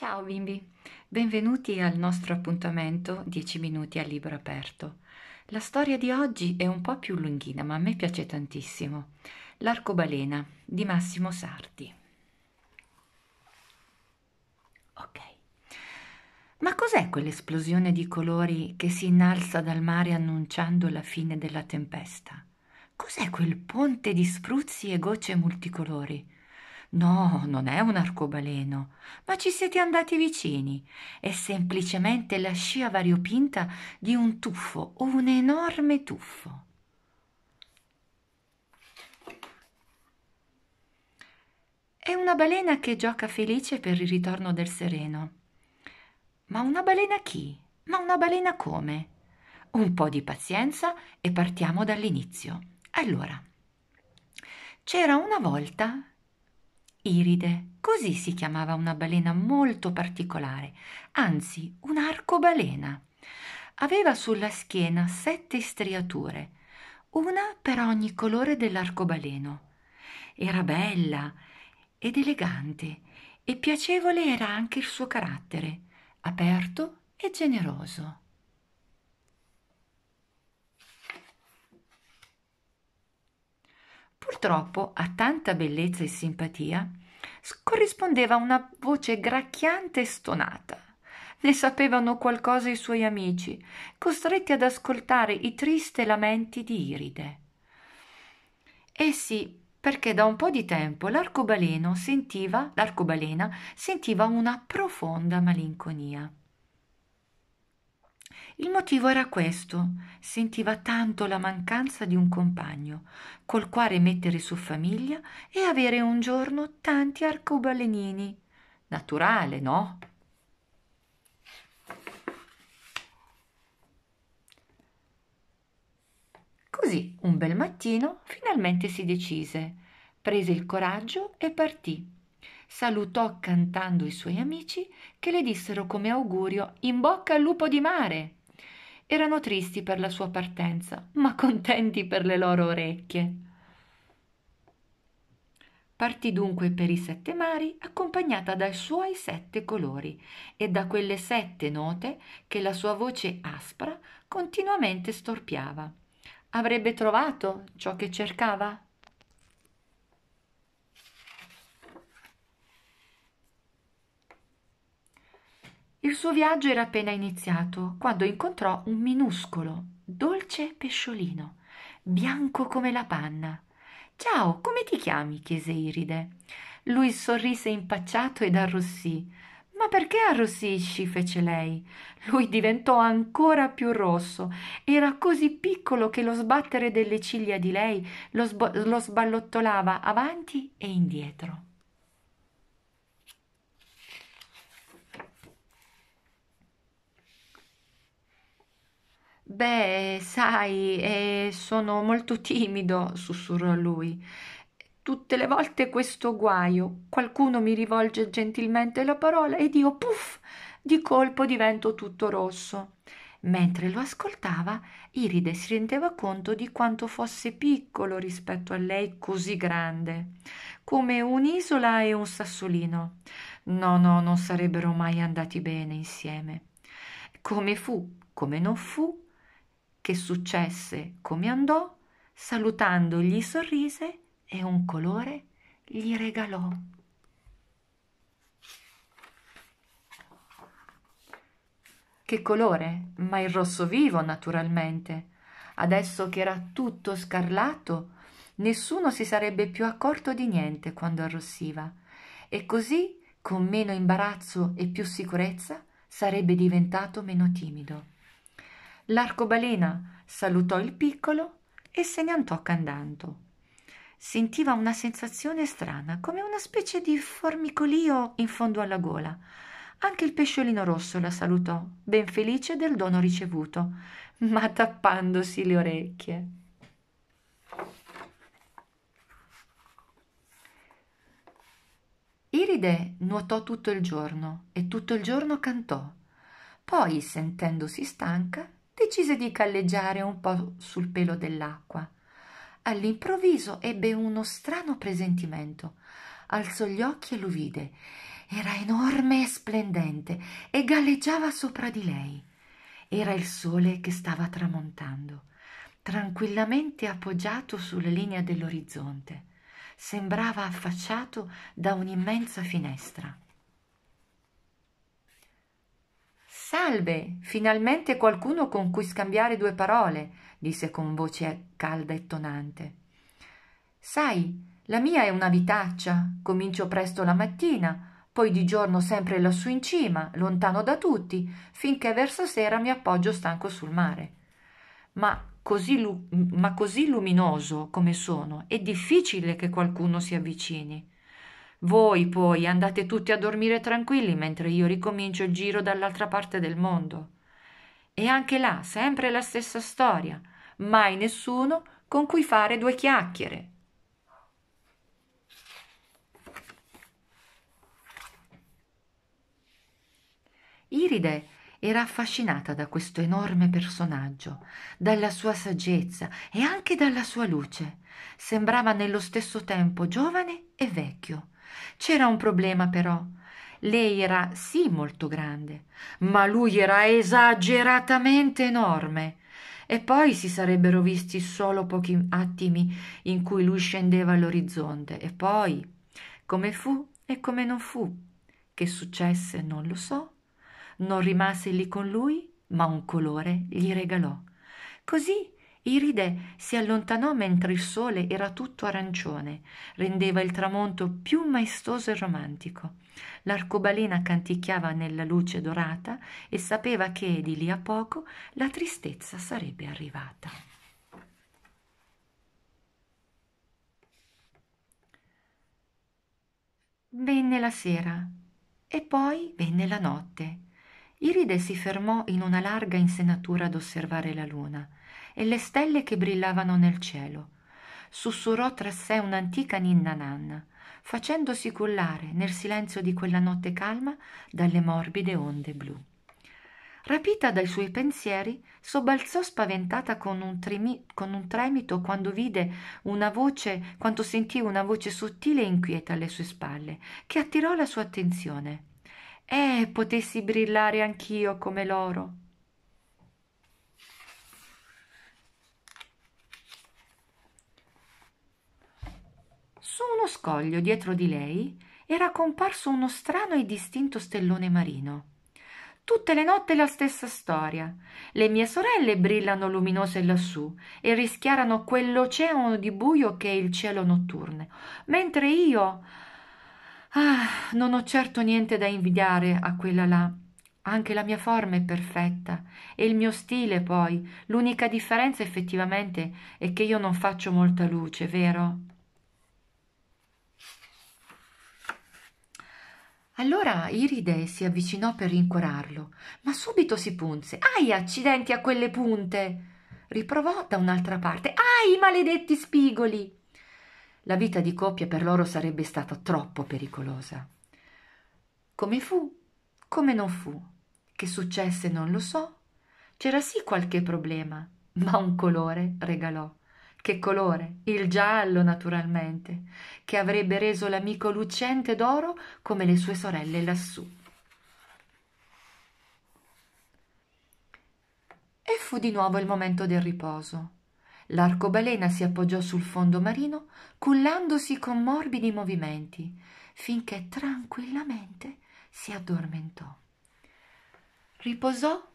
Ciao bimbi, benvenuti al nostro appuntamento 10 minuti al libro aperto. La storia di oggi è un po' più lunghina, ma a me piace tantissimo. L'arcobalena di Massimo Sarti. Ok. Ma cos'è quell'esplosione di colori che si innalza dal mare annunciando la fine della tempesta? Cos'è quel ponte di spruzzi e gocce multicolori? No, non è un arcobaleno, ma ci siete andati vicini. È semplicemente la scia variopinta di un tuffo, un enorme tuffo. È una balena che gioca felice per il ritorno del sereno. Ma una balena chi? Ma una balena come? Un po' di pazienza e partiamo dall'inizio. Allora, c'era una volta Iride, così si chiamava una balena molto particolare, anzi un'arcobalena. Aveva sulla schiena sette striature, una per ogni colore dell'arcobaleno. Era bella ed elegante e piacevole era anche il suo carattere, aperto e generoso. Purtroppo a tanta bellezza e simpatia corrispondeva una voce gracchiante e stonata. Ne sapevano qualcosa i suoi amici, costretti ad ascoltare i tristi lamenti di Iride. Eh sì, perché da un po' di tempo l'arcobaleno sentiva, l'arcobalena sentiva una profonda malinconia. Il motivo era questo: sentiva tanto la mancanza di un compagno, col quale mettere su famiglia e avere un giorno tanti arcobalenini. Naturale, no? Così, un bel mattino, finalmente si decise, prese il coraggio e partì salutò cantando i suoi amici che le dissero come augurio in bocca al lupo di mare erano tristi per la sua partenza, ma contenti per le loro orecchie. Partì dunque per i sette mari accompagnata dai suoi sette colori e da quelle sette note che la sua voce aspra continuamente storpiava. Avrebbe trovato ciò che cercava? Il suo viaggio era appena iniziato quando incontrò un minuscolo, dolce pesciolino, bianco come la panna. Ciao, come ti chiami? chiese Iride. Lui sorrise impacciato ed arrossì. Ma perché arrossisci? fece lei. Lui diventò ancora più rosso. Era così piccolo che lo sbattere delle ciglia di lei lo, sbo- lo sballottolava avanti e indietro. Beh, sai, eh, sono molto timido, sussurrò lui. Tutte le volte questo guaio. Qualcuno mi rivolge gentilmente la parola ed io, puff, di colpo divento tutto rosso. Mentre lo ascoltava, Iride si rendeva conto di quanto fosse piccolo rispetto a lei così grande, come un'isola e un sassolino. No, no, non sarebbero mai andati bene insieme. Come fu, come non fu, che successe come andò, salutando gli sorrise e un colore gli regalò. Che colore? Ma il rosso vivo, naturalmente. Adesso che era tutto scarlato, nessuno si sarebbe più accorto di niente quando arrossiva. E così, con meno imbarazzo e più sicurezza, sarebbe diventato meno timido l'arcobalena salutò il piccolo e se ne andò cantando sentiva una sensazione strana, come una specie di formicolio in fondo alla gola. Anche il pesciolino rosso la salutò, ben felice del dono ricevuto, ma tappandosi le orecchie. Iride nuotò tutto il giorno e tutto il giorno cantò. Poi, sentendosi stanca, decise di galleggiare un po sul pelo dell'acqua. All'improvviso ebbe uno strano presentimento. Alzò gli occhi e lo vide. Era enorme e splendente e galleggiava sopra di lei. Era il sole che stava tramontando, tranquillamente appoggiato sulla linea dell'orizzonte. Sembrava affacciato da un'immensa finestra. salve finalmente qualcuno con cui scambiare due parole disse con voce calda e tonante sai la mia è una vitaccia comincio presto la mattina poi di giorno sempre lassù in cima lontano da tutti finché verso sera mi appoggio stanco sul mare ma così, lu- ma così luminoso come sono è difficile che qualcuno si avvicini voi poi andate tutti a dormire tranquilli mentre io ricomincio il giro dall'altra parte del mondo. E anche là, sempre la stessa storia, mai nessuno con cui fare due chiacchiere. Iride era affascinata da questo enorme personaggio, dalla sua saggezza e anche dalla sua luce. Sembrava nello stesso tempo giovane e vecchio, c'era un problema però. Lei era sì molto grande, ma lui era esageratamente enorme. E poi si sarebbero visti solo pochi attimi in cui lui scendeva all'orizzonte. E poi, come fu e come non fu. Che successe non lo so. Non rimase lì con lui, ma un colore gli regalò. Così Iride si allontanò mentre il sole era tutto arancione, rendeva il tramonto più maestoso e romantico. L'arcobalena canticchiava nella luce dorata e sapeva che di lì a poco la tristezza sarebbe arrivata. Venne la sera e poi venne la notte. Iride si fermò in una larga insenatura ad osservare la luna e le stelle che brillavano nel cielo. Sussurrò tra sé un'antica ninna nanna, facendosi cullare nel silenzio di quella notte calma dalle morbide onde blu. Rapita dai suoi pensieri, sobbalzò spaventata con un, tremi- con un tremito quando vide una voce, quando sentì una voce sottile e inquieta alle sue spalle, che attirò la sua attenzione. Eh, potessi brillare anch'io come loro. su uno scoglio dietro di lei era comparso uno strano e distinto stellone marino. Tutte le notte la stessa storia. Le mie sorelle brillano luminose lassù e rischiarano quell'oceano di buio che è il cielo notturno, mentre io. Ah, non ho certo niente da invidiare a quella là. Anche la mia forma è perfetta e il mio stile poi. L'unica differenza effettivamente è che io non faccio molta luce, vero? Allora Iride si avvicinò per rincuorarlo, ma subito si punse. Ai accidenti a quelle punte! Riprovò da un'altra parte. Ai maledetti spigoli! La vita di coppia per loro sarebbe stata troppo pericolosa. Come fu? Come non fu? Che successe non lo so. C'era sì qualche problema, ma un colore regalò. Che colore? Il giallo, naturalmente, che avrebbe reso l'amico lucente d'oro come le sue sorelle lassù. E fu di nuovo il momento del riposo. L'arcobalena si appoggiò sul fondo marino, cullandosi con morbidi movimenti, finché tranquillamente si addormentò. Riposò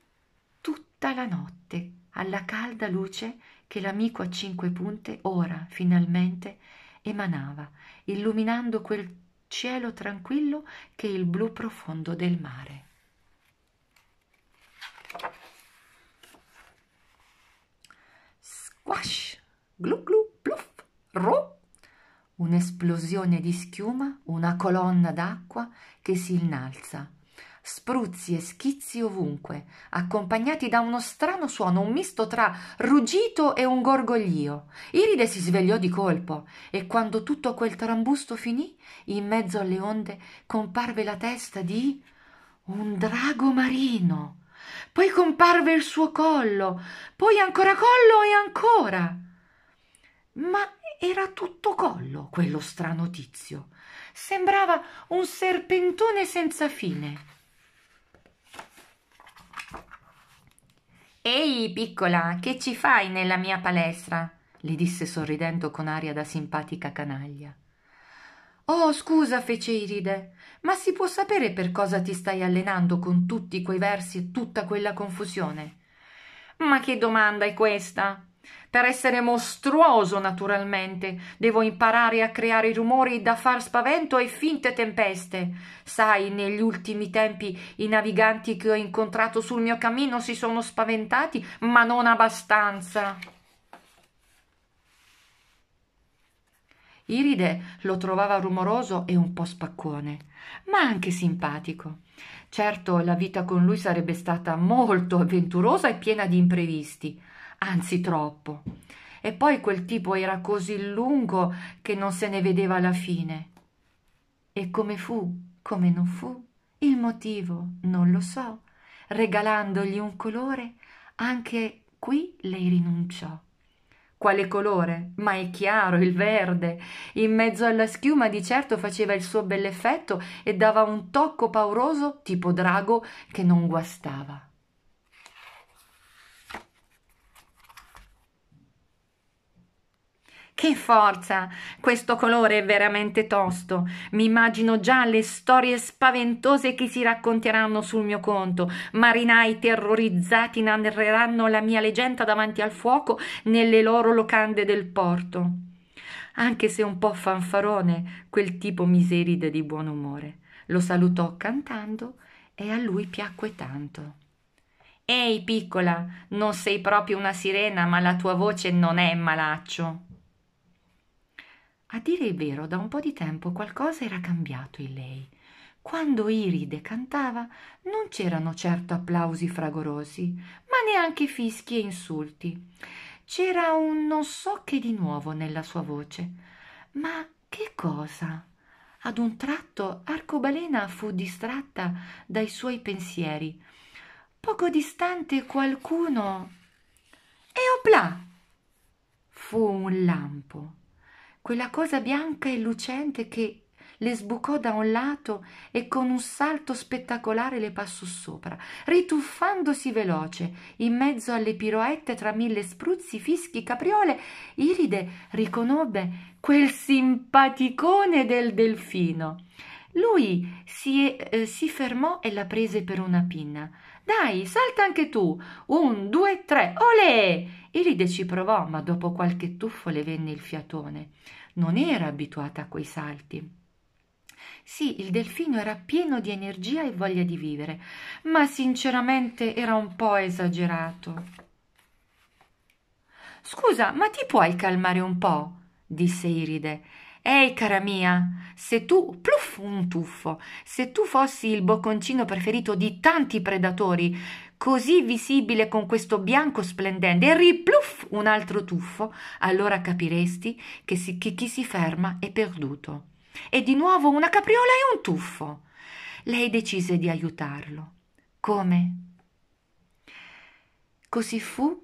tutta la notte alla calda luce che l'amico a cinque punte ora finalmente emanava illuminando quel cielo tranquillo che il blu profondo del mare squash glu glu pluff ro un'esplosione di schiuma, una colonna d'acqua che si innalza, spruzzi e schizzi ovunque, accompagnati da uno strano suono, un misto tra ruggito e un gorgoglio. Iride si svegliò di colpo e quando tutto quel trambusto finì, in mezzo alle onde comparve la testa di un drago marino. Poi comparve il suo collo, poi ancora collo e ancora. Ma era tutto collo quello strano tizio. Sembrava un serpentone senza fine. Ehi, piccola, che ci fai nella mia palestra? le disse sorridendo con aria da simpatica canaglia. Oh, scusa, fece Iride, ma si può sapere per cosa ti stai allenando con tutti quei versi e tutta quella confusione? Ma che domanda è questa? Per essere mostruoso, naturalmente, devo imparare a creare rumori da far spavento e finte tempeste. Sai, negli ultimi tempi i naviganti che ho incontrato sul mio cammino si sono spaventati, ma non abbastanza. Iride lo trovava rumoroso e un po' spaccone, ma anche simpatico. Certo, la vita con lui sarebbe stata molto avventurosa e piena di imprevisti anzi troppo. E poi quel tipo era così lungo che non se ne vedeva la fine. E come fu, come non fu, il motivo non lo so, regalandogli un colore, anche qui lei rinunciò. Quale colore? Ma è chiaro, il verde. In mezzo alla schiuma di certo faceva il suo bell'effetto e dava un tocco pauroso tipo drago che non guastava. Che forza! Questo colore è veramente tosto. Mi immagino già le storie spaventose che si racconteranno sul mio conto. Marinai terrorizzati narreranno la mia leggenda davanti al fuoco nelle loro locande del porto. Anche se un po' fanfarone, quel tipo miseride di buon umore. Lo salutò cantando e a lui piacque tanto. Ehi piccola, non sei proprio una sirena, ma la tua voce non è malaccio. A dire il vero, da un po' di tempo qualcosa era cambiato in lei. Quando Iride cantava non c'erano certo applausi fragorosi, ma neanche fischi e insulti. C'era un non so che di nuovo nella sua voce. Ma che cosa? Ad un tratto Arcobalena fu distratta dai suoi pensieri. Poco distante qualcuno. E oplà! Fu un lampo quella cosa bianca e lucente che le sbucò da un lato e con un salto spettacolare le passò sopra, rituffandosi veloce in mezzo alle piroette tra mille spruzzi, fischi, capriole. Iride riconobbe quel simpaticone del delfino. Lui si, eh, si fermò e la prese per una pinna. Dai, salta anche tu. Un, due, tre. Olè! Iride ci provò, ma dopo qualche tuffo le venne il fiatone. Non era abituata a quei salti. Sì, il delfino era pieno di energia e voglia di vivere, ma sinceramente era un po' esagerato. Scusa, ma ti puoi calmare un po'? disse Iride. Ehi, cara mia, se tu, pluff, un tuffo, se tu fossi il bocconcino preferito di tanti predatori, così visibile con questo bianco splendente, e ripluff un altro tuffo, allora capiresti che, si, che chi si ferma è perduto. E di nuovo una capriola e un tuffo. Lei decise di aiutarlo. Come? Così fu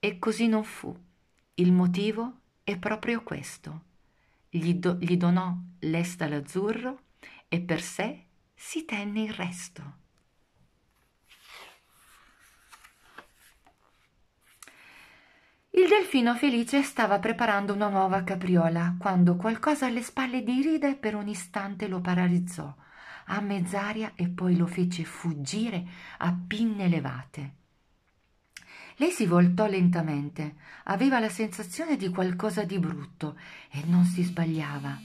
e così non fu. Il motivo è proprio questo gli, do, gli donò l'esta l'azzurro e per sé si tenne il resto. Il delfino felice stava preparando una nuova capriola quando qualcosa alle spalle di Ride per un istante lo paralizzò a mezz'aria e poi lo fece fuggire a pinne levate. Lei si voltò lentamente, aveva la sensazione di qualcosa di brutto e non si sbagliava.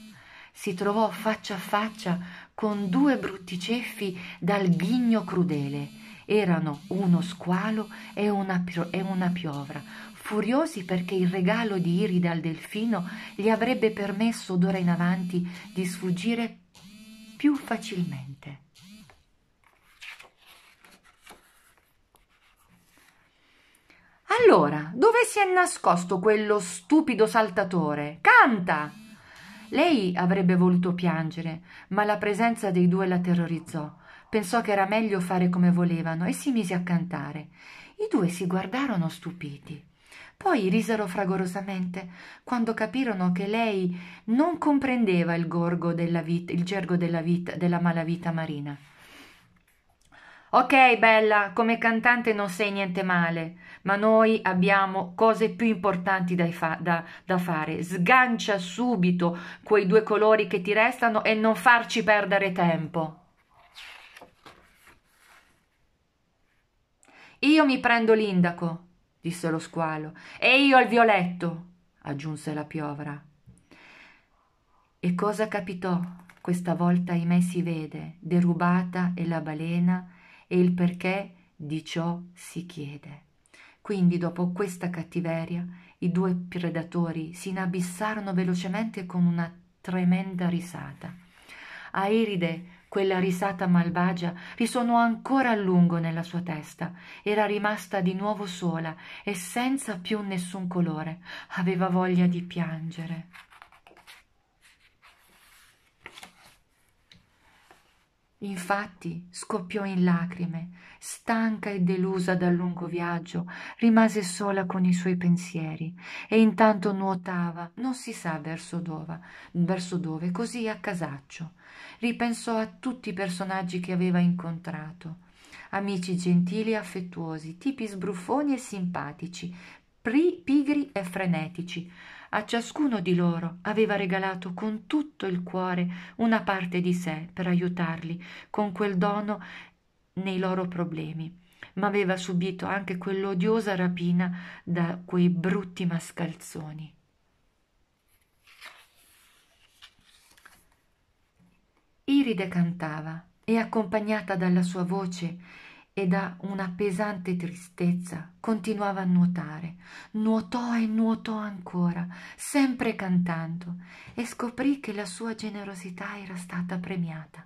Si trovò faccia a faccia con due brutti ceffi dal ghigno crudele. Erano uno squalo e una, e una piovra, furiosi perché il regalo di Irida al delfino gli avrebbe permesso d'ora in avanti di sfuggire più facilmente. Allora, dove si è nascosto quello stupido saltatore? Canta! Lei avrebbe voluto piangere, ma la presenza dei due la terrorizzò. Pensò che era meglio fare come volevano e si mise a cantare. I due si guardarono stupiti. Poi risero fragorosamente quando capirono che lei non comprendeva il gorgo della vita, il gergo della vita, della malavita marina. Ok, bella, come cantante non sei niente male, ma noi abbiamo cose più importanti da, fa- da, da, fare. Sgancia subito quei due colori che ti restano e non farci perdere tempo. Io mi prendo l'indaco, disse lo squalo, e io il violetto, aggiunse la piovra. E cosa capitò? Questa volta ahimè si vede, derubata e la balena e il perché di ciò si chiede. Quindi dopo questa cattiveria i due predatori si inabissarono velocemente con una tremenda risata. A Iride quella risata malvagia risuonò ancora a lungo nella sua testa. Era rimasta di nuovo sola e senza più nessun colore. Aveva voglia di piangere. Infatti scoppiò in lacrime, stanca e delusa dal lungo viaggio, rimase sola con i suoi pensieri e intanto nuotava, non si sa verso dove, verso dove così a casaccio. Ripensò a tutti i personaggi che aveva incontrato, amici gentili e affettuosi, tipi sbruffoni e simpatici, pigri e frenetici, a ciascuno di loro aveva regalato con tutto il cuore una parte di sé per aiutarli con quel dono nei loro problemi, ma aveva subito anche quell'odiosa rapina da quei brutti mascalzoni. Iride cantava e accompagnata dalla sua voce e da una pesante tristezza continuava a nuotare. Nuotò e nuotò ancora, sempre cantando, e scoprì che la sua generosità era stata premiata.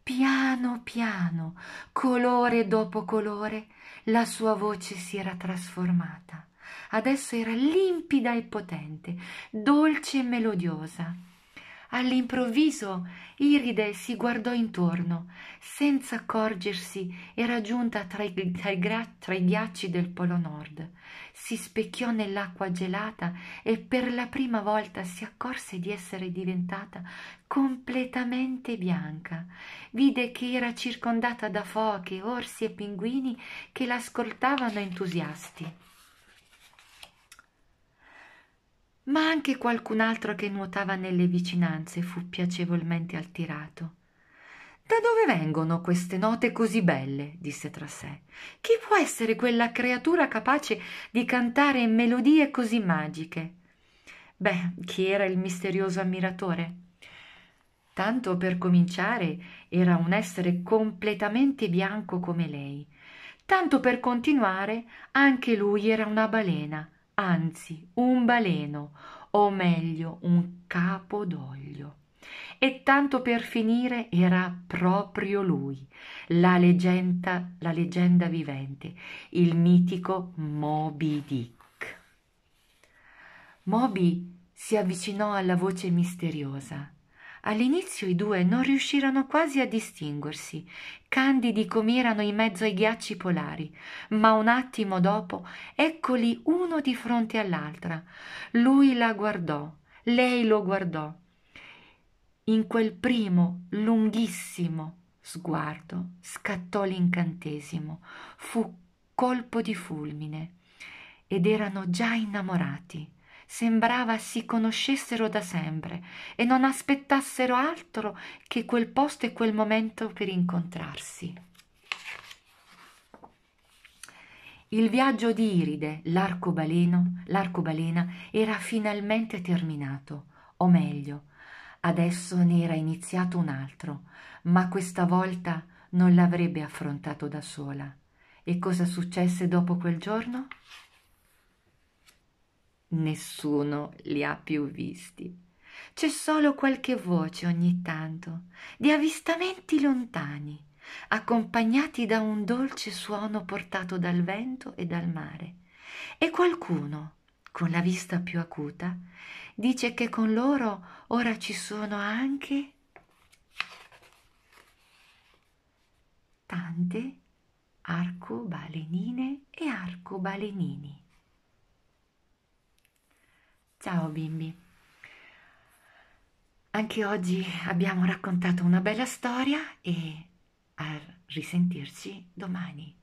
Piano piano, colore dopo colore, la sua voce si era trasformata. Adesso era limpida e potente, dolce e melodiosa all'improvviso iride si guardò intorno senza accorgersi era giunta tra i, tra, i, tra i ghiacci del polo nord si specchiò nell'acqua gelata e per la prima volta si accorse di essere diventata completamente bianca vide che era circondata da foche orsi e pinguini che l'ascoltavano entusiasti ma anche qualcun altro che nuotava nelle vicinanze fu piacevolmente attirato. Da dove vengono queste note così belle? disse tra sé. Chi può essere quella creatura capace di cantare melodie così magiche? Beh, chi era il misterioso ammiratore? Tanto per cominciare era un essere completamente bianco come lei. Tanto per continuare anche lui era una balena anzi un baleno, o meglio un capodoglio. E tanto per finire era proprio lui, la leggenda, la leggenda vivente, il mitico Moby Dick. Moby si avvicinò alla voce misteriosa All'inizio i due non riuscirono quasi a distinguersi, candidi com'erano in mezzo ai ghiacci polari, ma un attimo dopo eccoli uno di fronte all'altra. Lui la guardò, lei lo guardò. In quel primo lunghissimo sguardo scattò l'incantesimo, fu colpo di fulmine ed erano già innamorati sembrava si conoscessero da sempre e non aspettassero altro che quel posto e quel momento per incontrarsi. Il viaggio di Iride, l'arcobaleno, l'arcobalena, era finalmente terminato, o meglio, adesso ne era iniziato un altro, ma questa volta non l'avrebbe affrontato da sola. E cosa successe dopo quel giorno? nessuno li ha più visti. C'è solo qualche voce ogni tanto di avvistamenti lontani, accompagnati da un dolce suono portato dal vento e dal mare, e qualcuno, con la vista più acuta, dice che con loro ora ci sono anche tante arcobalenine e arcobalenini. Ciao bimbi! Anche oggi abbiamo raccontato una bella storia e a risentirci domani.